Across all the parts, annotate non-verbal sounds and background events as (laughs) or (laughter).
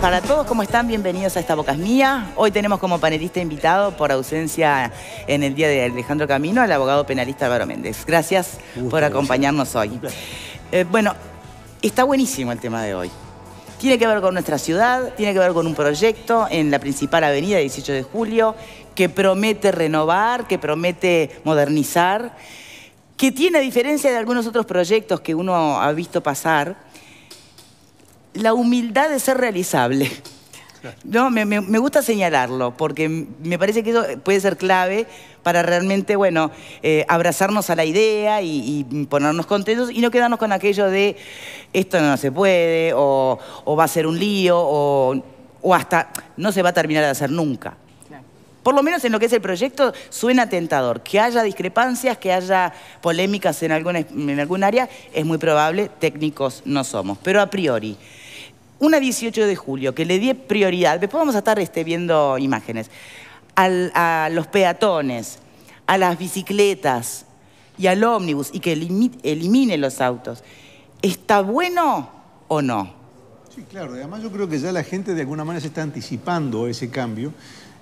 para todos, ¿cómo están? Bienvenidos a Esta Boca es Mía. Hoy tenemos como panelista invitado por ausencia en el día de Alejandro Camino al abogado penalista Álvaro Méndez. Gracias por acompañarnos hoy. Eh, bueno, está buenísimo el tema de hoy. Tiene que ver con nuestra ciudad, tiene que ver con un proyecto en la principal avenida 18 de julio que promete renovar, que promete modernizar, que tiene, a diferencia de algunos otros proyectos que uno ha visto pasar, la humildad de ser realizable. No, me, gusta señalarlo porque me parece que eso puede ser clave para realmente, bueno, eh, abrazarnos a la idea y, ponernos contentos y no quedarnos con aquello de esto no se puede o, va a ser un lío o, hasta no se va a terminar de hacer nunca. Por lo menos en lo que es el proyecto suena tentador. Que haya discrepancias, que haya polémicas en en algún área, es muy probable, técnicos no somos, pero a priori. Una 18 de julio, que le di prioridad, después vamos a estar este, viendo imágenes, a los peatones, a las bicicletas y al ómnibus, y que elimine los autos. ¿Está bueno o no? Sí, claro. Además yo creo que ya la gente de alguna manera se está anticipando a ese cambio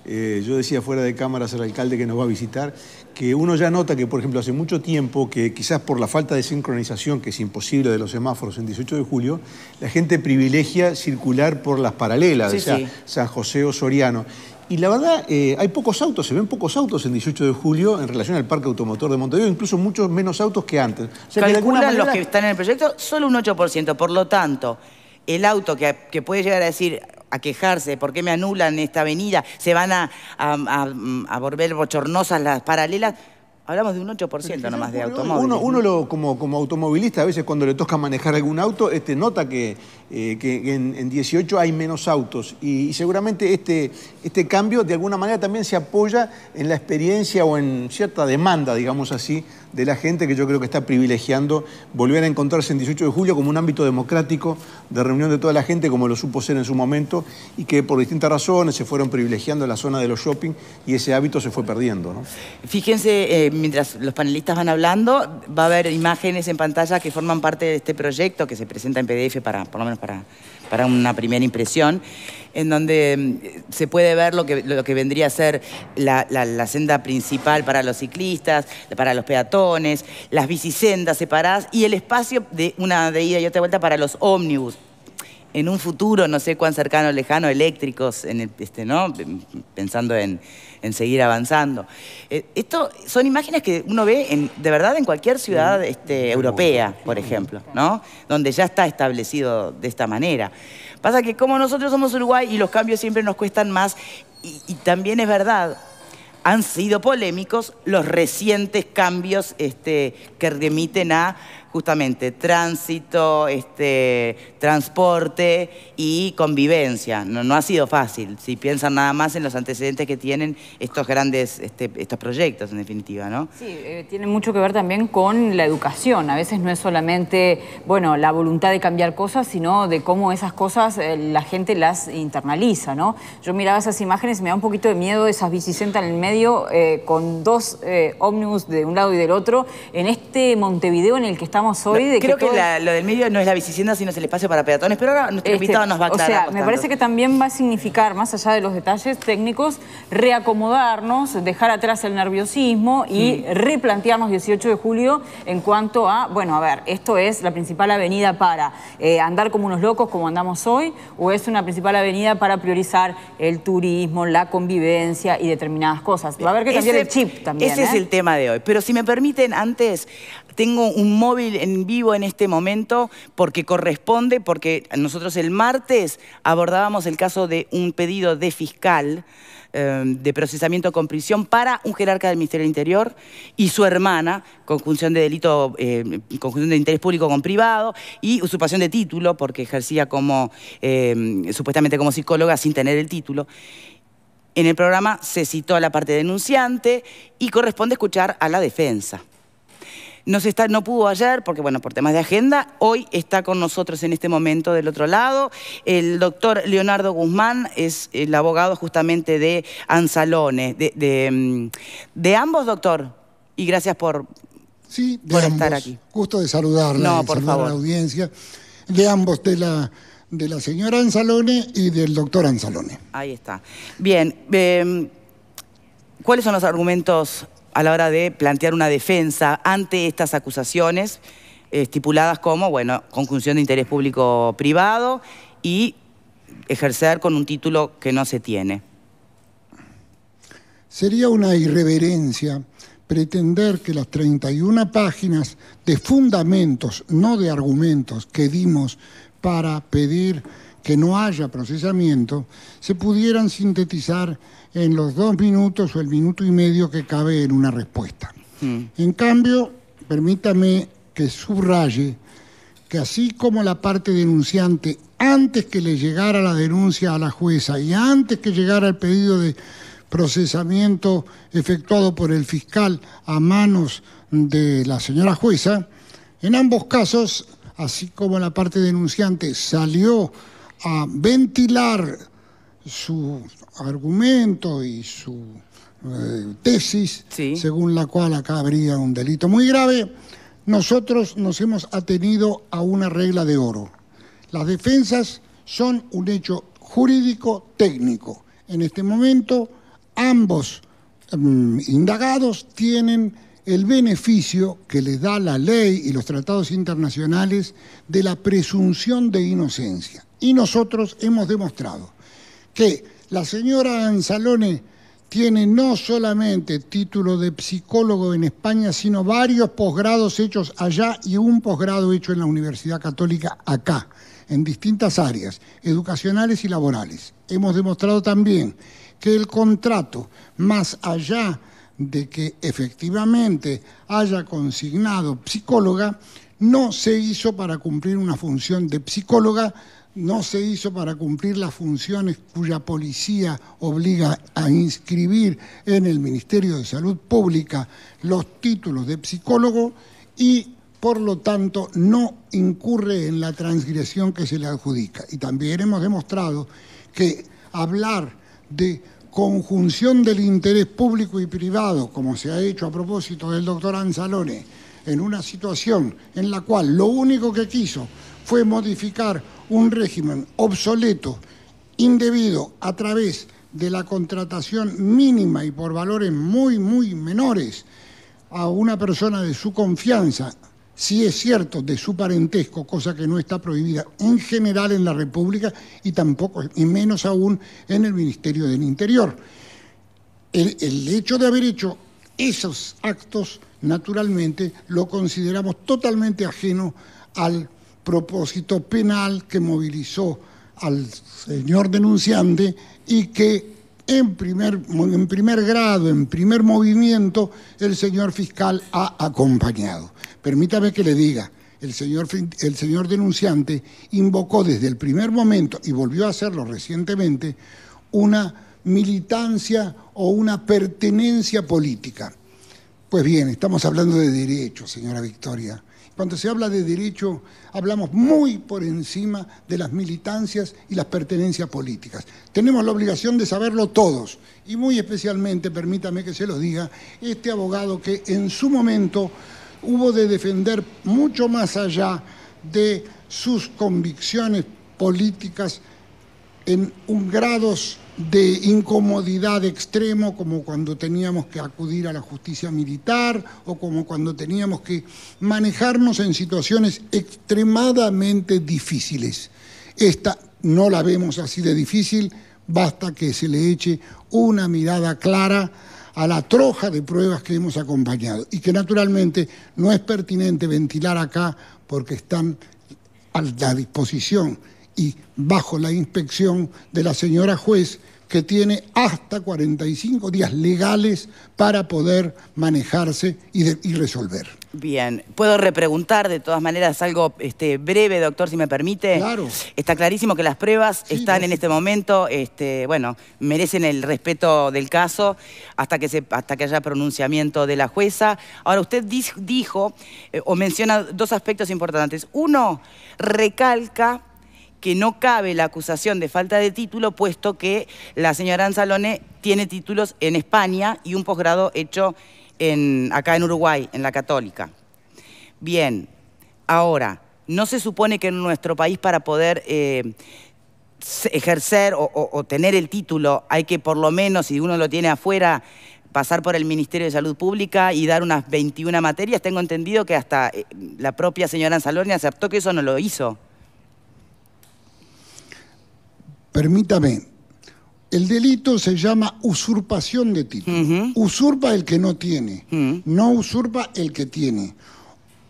eh, yo decía fuera de cámaras al alcalde que nos va a visitar, que uno ya nota que, por ejemplo, hace mucho tiempo, que quizás por la falta de sincronización, que es imposible de los semáforos en 18 de julio, la gente privilegia circular por las paralelas, o sea, San José o Soriano. Y la verdad, eh, hay pocos autos, se ven pocos autos en 18 de julio en relación al parque automotor de Montevideo, incluso muchos menos autos que antes. Calculan los que están en el proyecto solo un 8%, por lo tanto, el auto que, puede llegar a decir, a quejarse, ¿por qué me anulan esta avenida? Se van a, volver bochornosas las paralelas. Hablamos de un 8% nomás de automóviles. Uno, como, como automovilista, a veces cuando le toca manejar algún auto, este, nota que eh, que en, 18 hay menos autos y, seguramente este, este cambio de alguna manera también se apoya en la experiencia o en cierta demanda, digamos así, de la gente que yo creo que está privilegiando volver a encontrarse en 18 de julio como un ámbito democrático de reunión de toda la gente como lo supo ser en su momento y que por distintas razones se fueron privilegiando en la zona de los shopping y ese hábito se fue perdiendo. Fíjense, eh, mientras los panelistas van hablando, va a haber imágenes en pantalla que forman parte de este proyecto que se presenta en PDF para por lo menos para, para una primera impresión, en donde mm, se puede ver lo que, lo que vendría a ser la, senda principal para los ciclistas, para los peatones, las bicisendas separadas y el espacio de una de ida y otra vuelta para los ómnibus. En un futuro, no sé cuán cercano o lejano, eléctricos, este, ¿no? pensando en, en seguir avanzando. Eh, esto son imágenes que uno ve de verdad en cualquier ciudad este, europea, por ejemplo, ¿no? Donde ya está establecido de esta manera. Pasa que como nosotros somos Uruguay y los cambios siempre nos cuestan más, y, también es verdad, han sido polémicos los recientes cambios este, que remiten a justamente tránsito, este, transporte y convivencia. No, ha sido fácil, si piensan nada más en los antecedentes que tienen estos grandes este, estos proyectos, en definitiva, ¿no? Sí, eh, tiene mucho que ver también con la educación. A veces no es solamente, bueno, la voluntad de cambiar cosas, sino de cómo esas cosas eh, la gente las internaliza, ¿no? Yo miraba esas imágenes y me da un poquito de miedo esas bicisentas en el medio eh, con dos ómnibus de un lado y del otro en este Montevideo en el que estamos hoy. de que creo que, lo del medio no es la bicicleta, sino es el espacio para peatones, pero ahora nuestro este, invitado nos va a aclarar. O sea, me parece que también va a significar, más allá de los detalles técnicos, reacomodarnos, dejar atrás el nerviosismo y replantearnos 18 de julio en cuanto a, bueno, a ver, esto es la principal avenida para eh, andar como unos locos como andamos hoy, o es una principal avenida para priorizar el turismo, la convivencia y determinadas cosas. Va a haber que cambiar el chip también. Ese es ¿eh? el tema de hoy. Pero si me permiten, antes tengo un móvil en vivo en este momento porque corresponde, porque nosotros el martes abordábamos el caso de un pedido de fiscal em, de procesamiento con prisión para un jerarca del Ministerio del Interior y su hermana, conjunción de delito, eh, conjunción de interés público con privado y usurpación de título porque ejercía como, em, supuestamente como psicóloga sin tener el título. En el programa se citó a la parte denunciante y corresponde escuchar a la defensa no, está, no pudo ayer, porque bueno, por temas de agenda, hoy está con nosotros en este momento del otro lado el doctor Leonardo Guzmán, es el abogado justamente de Anzalone, de, de, mm, ambos, doctor, y gracias por, sí, de estar aquí. Gusto de saludarle. por la audiencia, de ambos, de la de la señora Anzalone y del doctor Anzalone. Ahí está. Bien, eh, ¿cuáles son los argumentos a la hora de plantear una defensa ante estas acusaciones eh, estipuladas como, bueno, conjunción de interés público-privado y ejercer con un título que no se tiene. Sería una irreverencia pretender que las 31 páginas de fundamentos, no de argumentos, que dimos para pedir que no haya procesamiento, se pudieran sintetizar en los dos minutos o el minuto y medio que cabe en una respuesta. Mm. En cambio, permítame que subraye que así como la parte denunciante, antes que le llegara la denuncia a la jueza y antes que llegara el pedido de procesamiento efectuado por el fiscal a manos de la señora jueza, en ambos casos, así como la parte denunciante salió a ventilar su argumento y su eh, tesis, según la cual acá habría un delito muy grave, nosotros nos hemos atenido a una regla de oro. Las defensas son un hecho jurídico técnico. En este momento, ambos mm, indagados tienen el beneficio que les da la ley y los tratados internacionales de la presunción de inocencia. Y nosotros hemos demostrado que la señora Anzalone tiene no solamente título de psicólogo en España, sino varios posgrados hechos allá y un posgrado hecho en la Universidad Católica acá, en distintas áreas, educacionales y laborales. Hemos demostrado también que el contrato, más allá de que efectivamente haya consignado psicóloga, no se hizo para cumplir una función de psicóloga, no se hizo para cumplir las funciones cuya policía obliga a inscribir en el Ministerio de Salud Pública los títulos de psicólogo y por lo tanto no incurre en la transgresión que se le adjudica. Y también hemos demostrado que hablar de conjunción del interés público y privado, como se ha hecho a propósito del doctor Anzalone, en una situación en la cual lo único que quiso fue modificar un régimen obsoleto, indebido, a través de la contratación mínima y por valores muy, muy menores a una persona de su confianza, si es cierto, de su parentesco, cosa que no está prohibida en general en la República y tampoco, y menos aún en el Ministerio del Interior. El, el hecho de haber hecho esos actos, naturalmente, lo consideramos totalmente ajeno al propósito penal que movilizó al señor denunciante y que en primer, en primer grado, en primer movimiento, el señor fiscal ha acompañado. Permítame que le diga, el señor, el señor denunciante invocó desde el primer momento, y volvió a hacerlo recientemente, una militancia o una pertenencia política. Pues bien, estamos hablando de derechos, señora Victoria. Cuando se habla de derecho, hablamos muy por encima de las militancias y las pertenencias políticas. Tenemos la obligación de saberlo todos, y muy especialmente, permítame que se lo diga, este abogado que en su momento hubo de defender mucho más allá de sus convicciones políticas, en grados de incomodidad extremo, como cuando teníamos que acudir a la justicia militar o como cuando teníamos que manejarnos en situaciones extremadamente difíciles. Esta no la vemos así de difícil, basta que se le eche una mirada clara a la troja de pruebas que hemos acompañado y que naturalmente no es pertinente ventilar acá porque están a la disposición y bajo la inspección de la señora juez que tiene hasta 45 días legales para poder manejarse y, resolver. Bien, puedo repreguntar de todas maneras algo este, breve, doctor, si me permite. Claro. Está clarísimo que las pruebas están en este momento, este, bueno, merecen el respeto del caso hasta que, hasta que haya pronunciamiento de la jueza. Ahora, usted dijo eh, o menciona dos aspectos importantes. Uno, recalca que no cabe la acusación de falta de título, puesto que la señora Anzalone tiene títulos en España y un posgrado hecho acá en Uruguay, en la Católica. Bien, ahora, no se supone que en nuestro país para poder... Eh, ejercer o, o, tener el título, hay que por lo menos, si uno lo tiene afuera, pasar por el Ministerio de Salud Pública y dar unas 21 materias. Tengo entendido que hasta eh, la propia señora Anzalone aceptó que eso no lo hizo. Permítame, el delito se llama usurpación de título. Usurpa el que no tiene, no usurpa el que tiene.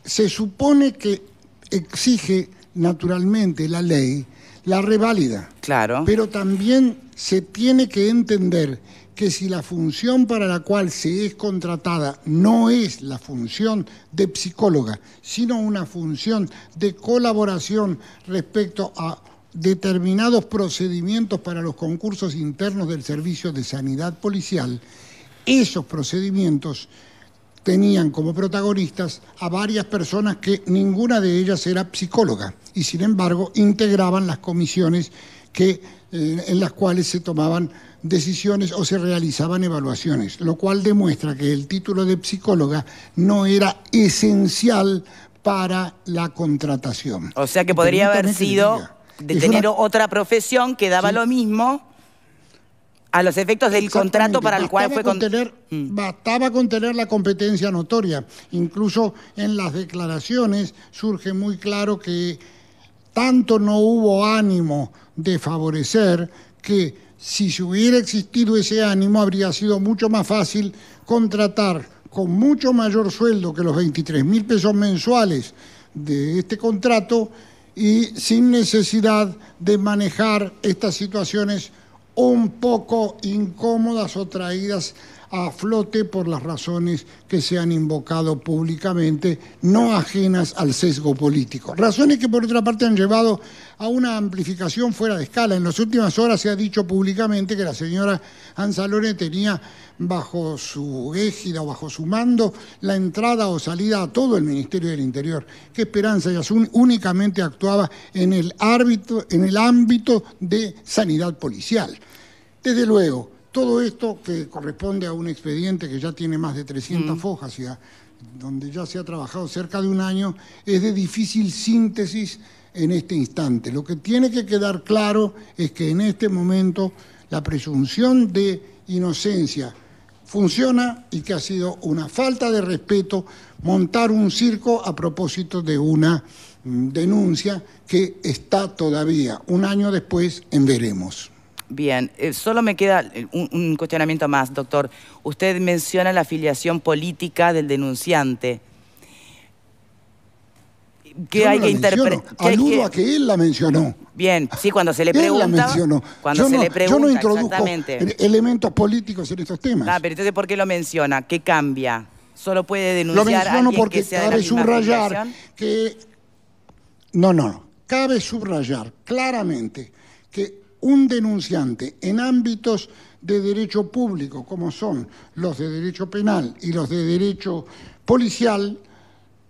Se supone que exige naturalmente la ley la reválida. Claro. Pero también se tiene que entender que si la función para la cual se es contratada no es la función de psicóloga, sino una función de colaboración respecto a determinados procedimientos para los concursos internos del Servicio de Sanidad Policial, esos procedimientos tenían como protagonistas a varias personas que ninguna de ellas era psicóloga y sin embargo integraban las comisiones que, eh, en las cuales se tomaban decisiones o se realizaban evaluaciones, lo cual demuestra que el título de psicóloga no era esencial para la contratación. O sea que podría haber sido de tener otra profesión que daba lo mismo a los efectos del contrato para el cual fue con... Mm. Bastaba con tener la competencia notoria. Incluso en las declaraciones surge muy claro que tanto no hubo ánimo de favorecer que si se hubiera existido ese ánimo habría sido mucho más fácil contratar con mucho mayor sueldo que los 23 mil pesos mensuales de este contrato y sin necesidad de manejar estas situaciones un poco incómodas o traídas a flote por las razones que se han invocado públicamente, no ajenas al sesgo político. Razones que por otra parte han llevado a una amplificación fuera de escala. En las últimas horas se ha dicho públicamente que la señora Anzalone tenía bajo su égida o bajo su mando la entrada o salida a todo el Ministerio del Interior, que Esperanza y Azul únicamente actuaba en el, árbitro, en el ámbito de sanidad policial. Desde luego, todo esto que corresponde a un expediente que ya tiene más de 300 mm. fojas y donde ya se ha trabajado cerca de un año, es de difícil síntesis en este instante. Lo que tiene que quedar claro es que en este momento la presunción de inocencia funciona y que ha sido una falta de respeto montar un circo a propósito de una mm, denuncia que está todavía un año después en veremos. Bien, eh, solo me queda eh, un, cuestionamiento más, doctor. Usted menciona la afiliación política del denunciante. ¿Qué hay que interpretar? Aludo a que él la mencionó. Bien, sí, cuando se le pregunta. Él la Cuando se le pregunta, no introduzco elementos políticos en estos temas. Ah, pero entonces, ¿por qué lo menciona? ¿Qué cambia? Solo puede denunciar. a porque que sea cabe subrayar que. No, no, no. Cabe subrayar claramente que un denunciante en ámbitos de derecho público, como son los de derecho penal y los de derecho policial,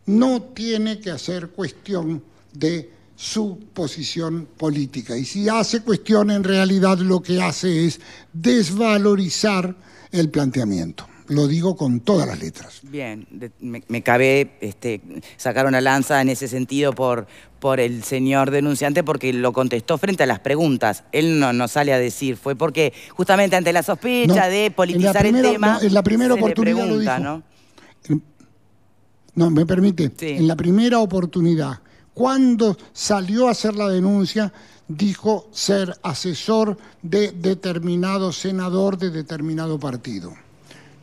no tiene que hacer cuestión de su posición política. Y si hace cuestión, en realidad lo que hace es desvalorizar el planteamiento. Lo digo con todas las letras. Bien, me, cabe este, sacar una lanza en ese sentido por, por el señor denunciante porque lo contestó frente a las preguntas. Él no, sale a decir, fue porque justamente ante la sospecha de politizar el tema. en la primera oportunidad pregunta, ¿no? me permite. En la primera oportunidad, cuando salió a hacer la denuncia, dijo ser asesor de determinado senador de determinado partido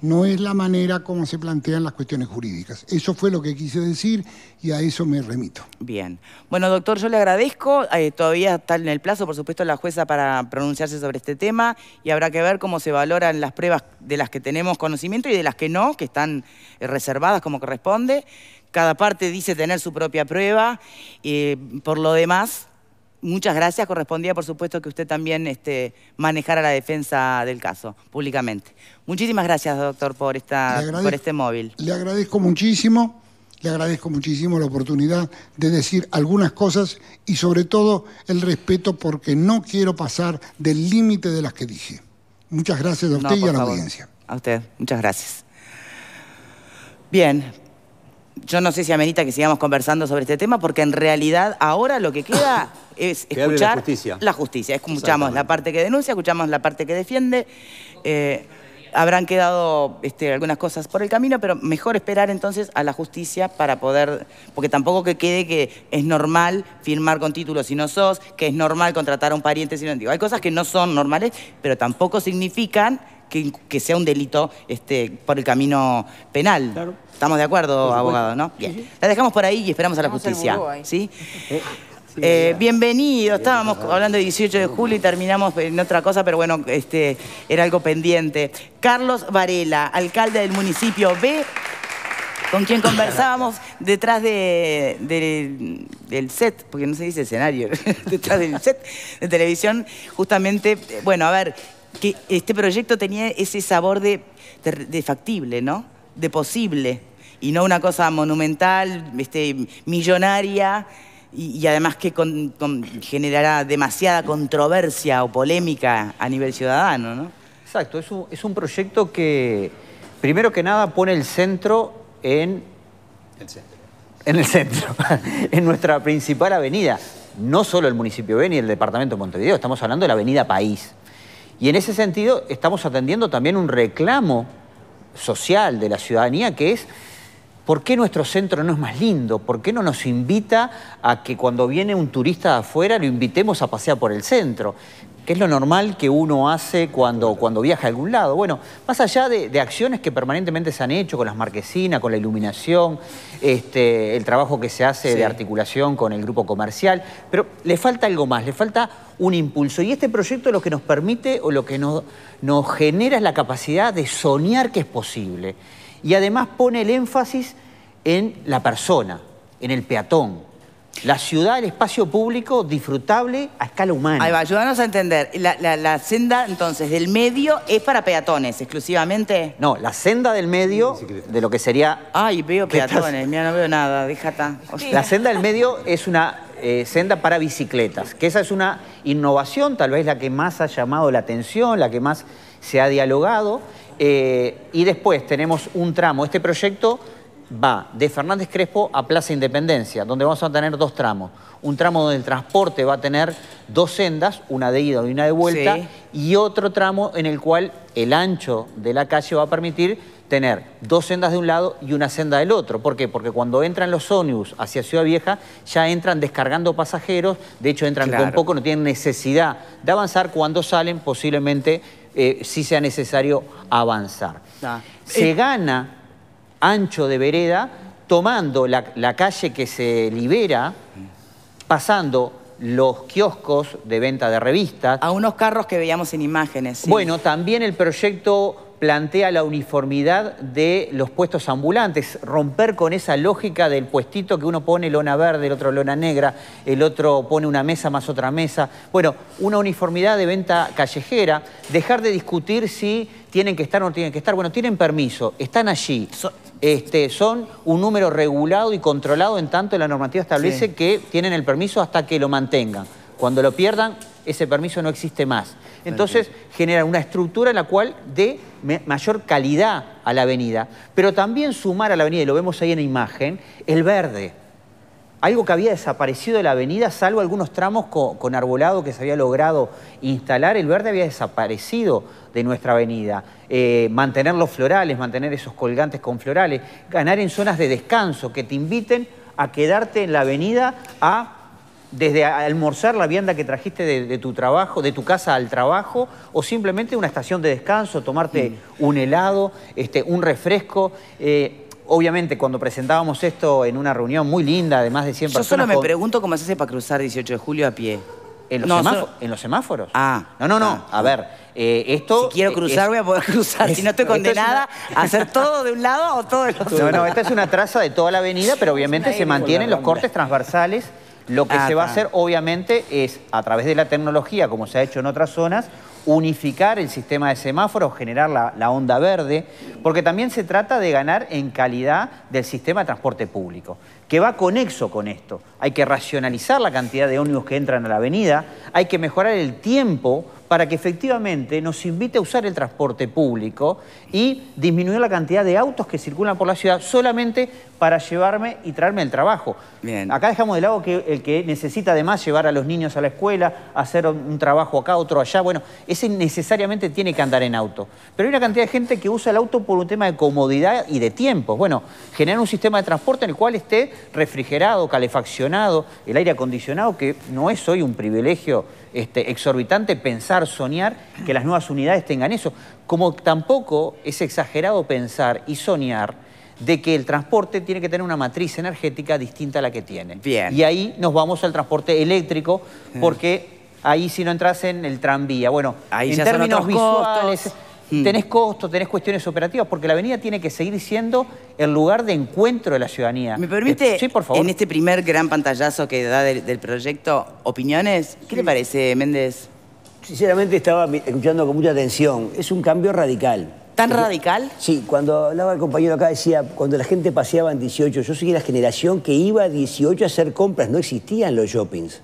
no es la manera como se plantean las cuestiones jurídicas. Eso fue lo que quise decir y a eso me remito. Bien. Bueno, doctor, yo le agradezco. Eh, todavía está en el plazo, por supuesto, la jueza para pronunciarse sobre este tema y habrá que ver cómo se valoran las pruebas de las que tenemos conocimiento y de las que no, que están eh, reservadas como corresponde. Cada parte dice tener su propia prueba. Eh, por lo demás, muchas gracias. Correspondía, por supuesto, que usted también este, manejara la defensa del caso públicamente. Muchísimas gracias, doctor, por, este móvil. Le agradezco muchísimo, le agradezco muchísimo la oportunidad de decir algunas cosas y sobre todo el respeto porque no quiero pasar del límite de las que dije. Muchas gracias a usted y a la audiencia. A usted, muchas gracias. Bien, yo no sé si amerita que sigamos conversando sobre este tema, porque en realidad ahora lo que queda (coughs) es escuchar la justicia. Escuchamos la parte que denuncia, escuchamos la parte que defiende. Eh, habrán quedado este, algunas cosas por el camino, pero mejor esperar entonces a la justicia para poder, porque tampoco que quede que es normal firmar con título si no sos, que es normal contratar a un pariente si no. Digo, hay cosas que no son normales, pero tampoco significan que, sea un delito este, por el camino penal. ¿Estamos de acuerdo, abogado? ¿no? Bien. La dejamos por ahí y esperamos a la justicia. ¿sí? (laughs) Eh, bienvenido, estábamos hablando del 18 de julio y terminamos en otra cosa, pero bueno, este, era algo pendiente. Carlos Varela, alcalde del municipio B, con quien conversábamos detrás de, del set, porque no se dice escenario, (laughs) detrás del set de televisión, justamente, eh, bueno, a ver, que este proyecto tenía ese sabor de, factible, ¿no? De posible. Y no una cosa monumental, este, millonaria, y, además que generará demasiada controversia o polémica a nivel ciudadano, ¿no? Exacto, es un, proyecto que, primero que nada, pone el centro en... El centro. En el centro, (laughs) en nuestra principal avenida. No solo el municipio B, Beni el departamento de Montevideo, estamos hablando de la avenida País. Y en ese sentido estamos atendiendo también un reclamo social de la ciudadanía que es ¿Por qué nuestro centro no es más lindo? ¿Por qué no nos invita a que cuando viene un turista de afuera lo invitemos a pasear por el centro? que es lo normal que uno hace cuando, cuando viaja a algún lado. Bueno, más allá de, acciones que permanentemente se han hecho con las marquesinas, con la iluminación, este, el trabajo que se hace de articulación con el grupo comercial, pero le falta algo más, le falta un impulso. Y este proyecto lo que nos permite o lo que nos, nos genera es la capacidad de soñar que es posible. Y además pone el énfasis en la persona, en el peatón, la ciudad, el espacio público disfrutable a escala humana. Ahí va, ayúdanos a entender. La, senda, entonces, del medio es para peatones exclusivamente. No, la senda del medio, de lo que sería... Ay, veo peatones, mira, no veo nada, déjata. La senda del medio es una eh, senda para bicicletas, que esa es una innovación, tal vez la que más ha llamado la atención, la que más se ha dialogado. Eh, y después tenemos un tramo, este proyecto va de Fernández Crespo a Plaza Independencia, donde vamos a tener dos tramos. Un tramo donde el transporte va a tener dos sendas, una de ida y una de vuelta, y otro tramo en el cual el ancho de la calle va a permitir tener dos sendas de un lado y una senda del otro. ¿Por qué? Porque cuando entran los ómnibus hacia Ciudad Vieja, ya entran descargando pasajeros, de hecho entran con poco, no tienen necesidad de avanzar. Cuando salen, posiblemente, eh, si sea necesario, avanzar. Ah. Se eh. gana ancho de vereda, tomando la, calle que se libera, pasando los kioscos de venta de revistas. A unos carros que veíamos en imágenes. Bueno, también el proyecto plantea la uniformidad de los puestos ambulantes, romper con esa lógica del puestito que uno pone lona verde, el otro lona negra, el otro pone una mesa más otra mesa. Bueno, una uniformidad de venta callejera, dejar de discutir si tienen que estar o no tienen que estar. Bueno, tienen permiso, están allí. Este, son un número regulado y controlado en tanto la normativa establece que tienen el permiso hasta que lo mantengan. Cuando lo pierdan, ese permiso no existe más. Entonces genera una estructura en la cual dé mayor calidad a la avenida, pero también sumar a la avenida, y lo vemos ahí en la imagen, el verde algo que había desaparecido de la avenida, salvo algunos tramos con, arbolado que se había logrado instalar, el verde había desaparecido de nuestra avenida. Eh, mantener los florales, mantener esos colgantes con florales, ganar en zonas de descanso que te inviten a quedarte en la avenida a desde almorzar la vianda que trajiste de, tu trabajo, de tu casa al trabajo, o simplemente una estación de descanso, tomarte mm. un helado, este, un refresco. Eh, obviamente, cuando presentábamos esto en una reunión muy linda de más de 100 personas... Yo solo me pregunto cómo se hace para cruzar 18 de julio a pie. En los, semáforos? Ah. No, no, no. Ah. A ver, eh, esto... Si quiero cruzar, voy a poder cruzar. si no estoy condenada a hacer todo de un lado o todo del otro. No, no, esta es una traza de toda la avenida, pero obviamente se mantienen los cortes transversales. Lo que ah, se va a hacer, obviamente, es a través de la tecnología, como se ha hecho en otras zonas, unificar el sistema de semáforos, generar la, onda verde, porque también se trata de ganar en calidad del sistema de transporte público, que va conexo con esto. Hay que racionalizar la cantidad de ómnibus que entran a la avenida, hay que mejorar el tiempo para que efectivamente nos invite a usar el transporte público y disminuir la cantidad de autos que circulan por la ciudad solamente para llevarme y traerme el trabajo. Bien. Acá dejamos de lado que el que necesita además llevar a los niños a la escuela, hacer un trabajo acá, otro allá, bueno, ese necesariamente tiene que andar en auto. Pero hay una cantidad de gente que usa el auto por un tema de comodidad y de tiempo. Bueno, generar un sistema de transporte en el cual esté refrigerado, calefaccionado, el aire acondicionado, que no es hoy un privilegio este, exorbitante pensar, soñar que las nuevas unidades tengan eso. Como tampoco es exagerado pensar y soñar de que el transporte tiene que tener una matriz energética distinta a la que tiene. Y ahí nos vamos al transporte eléctrico mm. porque ahí si no entras en el tranvía. Bueno, ahí en términos visuales... Mm. tenés costos, tenés cuestiones operativas, porque la avenida tiene que seguir siendo el lugar de encuentro de la ciudadanía. ¿Me permite, eh, en este primer gran pantallazo que da del, proyecto, opiniones? ¿Qué le parece, Méndez? Sinceramente estaba escuchando con mucha atención. Es un cambio radical. ¿Tan radical? Sí, cuando hablaba el compañero acá decía, cuando la gente paseaba en 18, yo soy de la generación que iba a 18 a hacer compras, no existían los shoppings.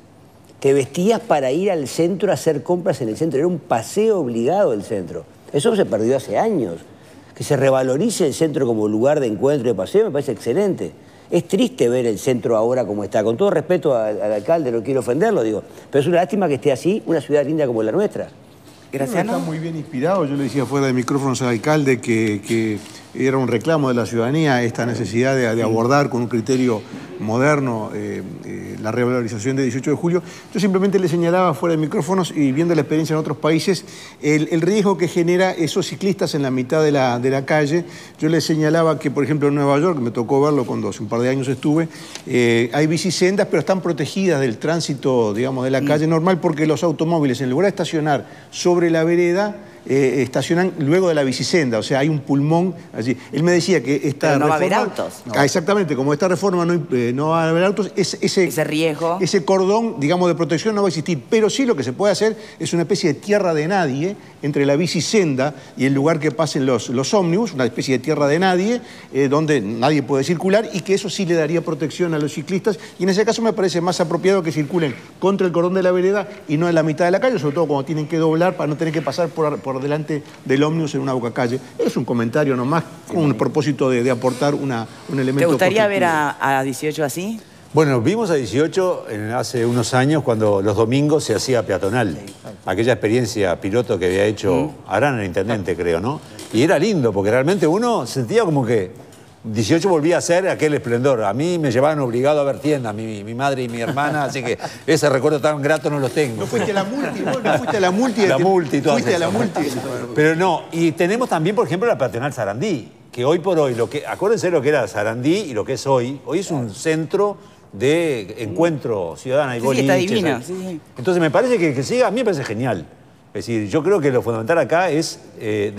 Te vestías para ir al centro a hacer compras en el centro, era un paseo obligado del centro. Eso se perdió hace años. Que se revalorice el centro como lugar de encuentro y de paseo me parece excelente. Es triste ver el centro ahora como está. Con todo respeto al, al alcalde, no quiero ofenderlo, digo. Pero es una lástima que esté así una ciudad linda como la nuestra. Graciano. Está muy bien inspirado. Yo le decía fuera de micrófonos al alcalde que, era un reclamo de la ciudadanía esta necesidad de, abordar con un criterio moderno eh, eh, la revalorización de 18 de julio. Yo simplemente le señalaba fuera de micrófonos y viendo la experiencia en otros países, el, riesgo que genera esos ciclistas en la mitad de la, calle. Yo le señalaba que, por ejemplo, en Nueva York, me tocó verlo cuando hace un par de años estuve, eh, hay bicisendas, pero están protegidas del tránsito, digamos, de la calle normal porque los automóviles, en lugar de estacionar sobre sobre la vereda eh, estacionan luego de la bicisenda, o sea, hay un pulmón así Él me decía que esta no va a haber autos. exactamente, como esta reforma no, va a haber autos, ese, riesgo. Ese cordón, digamos, de protección no va a existir. Pero sí lo que se puede hacer es una especie de tierra de nadie entre la bicisenda y el lugar que pasen los, los ómnibus, una especie de tierra de nadie, eh, donde nadie puede circular y que eso sí le daría protección a los ciclistas. Y en ese caso me parece más apropiado que circulen contra el cordón de la vereda y no en la mitad de la calle, sobre todo cuando tienen que doblar para no tener que pasar por, por por delante del ómnibus en una boca calle. Es un comentario nomás con un propósito de, aportar un elemento. ¿Te gustaría ver a, 18 así? Bueno, vimos a 18 hace unos años cuando los domingos se hacía peatonal. Aquella experiencia piloto que había hecho mm. Arana, el intendente, creo, ¿no? Y era lindo, porque realmente uno sentía como que 18 volví a ser aquel esplendor. A mí me llevaban obligado a ver tiendas, mi, madre y mi hermana, así que ese recuerdo tan grato no lo tengo. No fuiste a la multi, no fuiste a la multi. multi, la multi. Pero no, y tenemos también, por ejemplo, la Patronal Sarandí, que hoy por hoy, lo que, acuérdense lo que era Sarandí y lo que es hoy. Hoy es un centro de encuentro ciudadano y ¿eh? sí, Entonces me parece que, que siga, a mí me parece genial. Es decir, yo creo que lo fundamental acá es eh,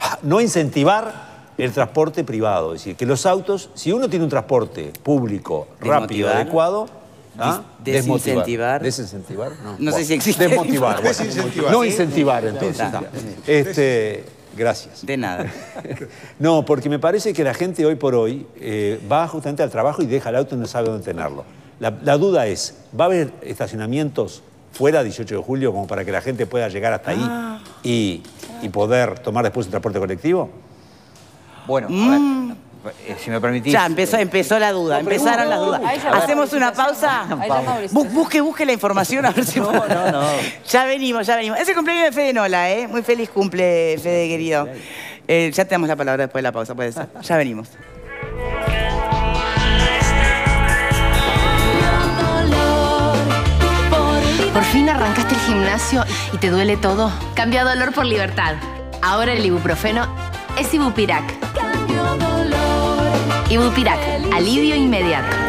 ah, no incentivar el transporte privado. Es decir, que los autos, si uno tiene un transporte público, rápido, adecuado, desmotivar, ¿ah? Desincentivar. No, sé si existe. Desmotivar. (laughs) No incentivar, entonces. Este, gracias. De nada. (laughs) No, porque me parece que la gente hoy por hoy eh, va justamente al trabajo y deja el auto y no sabe dónde tenerlo. La, duda es, ¿va a haber estacionamientos fuera 18 de julio como para que la gente pueda llegar hasta ahí ah. y, y poder tomar después el transporte colectivo? Bueno, mm. eh, si me permitís. Ya, empezó, eh, la duda, empezaron las dudas. ¿Hacemos una pausa? busque, busque la información a ver si... (laughs) No, no, no. ya venimos, ya venimos. Es el cumpleaños de Fede Nola, ¿eh? Muy feliz cumple, Fede, querido. Eh, ya te damos la palabra después de la pausa, puede ser. Ya venimos. Por fin arrancaste el gimnasio y te duele todo. Cambia dolor por libertad. Ahora el ibuprofeno es Ibupirac. Ibupirac, alivio inmediato.